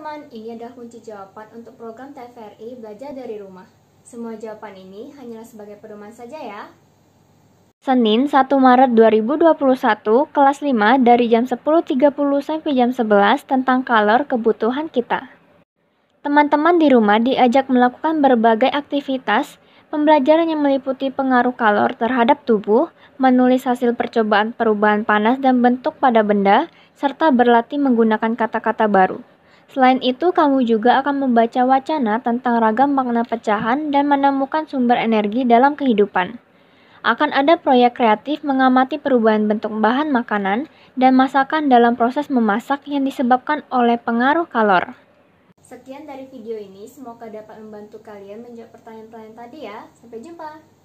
teman-teman, ini adalah kunci jawaban untuk program TVRI Belajar dari Rumah. Semua jawaban ini hanyalah sebagai pedoman saja ya. Senin 1 Maret 2021, kelas 5 dari jam 10.30 sampai jam 11 tentang kalor kebutuhan kita. Teman-teman di rumah diajak melakukan berbagai aktivitas, pembelajaran yang meliputi pengaruh kalor terhadap tubuh, menulis hasil percobaan perubahan panas dan bentuk pada benda, serta berlatih menggunakan kata-kata baru. Selain itu, kamu juga akan membaca wacana tentang ragam makna pecahan dan menemukan sumber energi dalam kehidupan. Akan ada proyek kreatif mengamati perubahan bentuk bahan makanan dan masakan dalam proses memasak yang disebabkan oleh pengaruh kalor. Sekian dari video ini, semoga dapat membantu kalian menjawab pertanyaan-pertanyaan tadi ya. Sampai jumpa!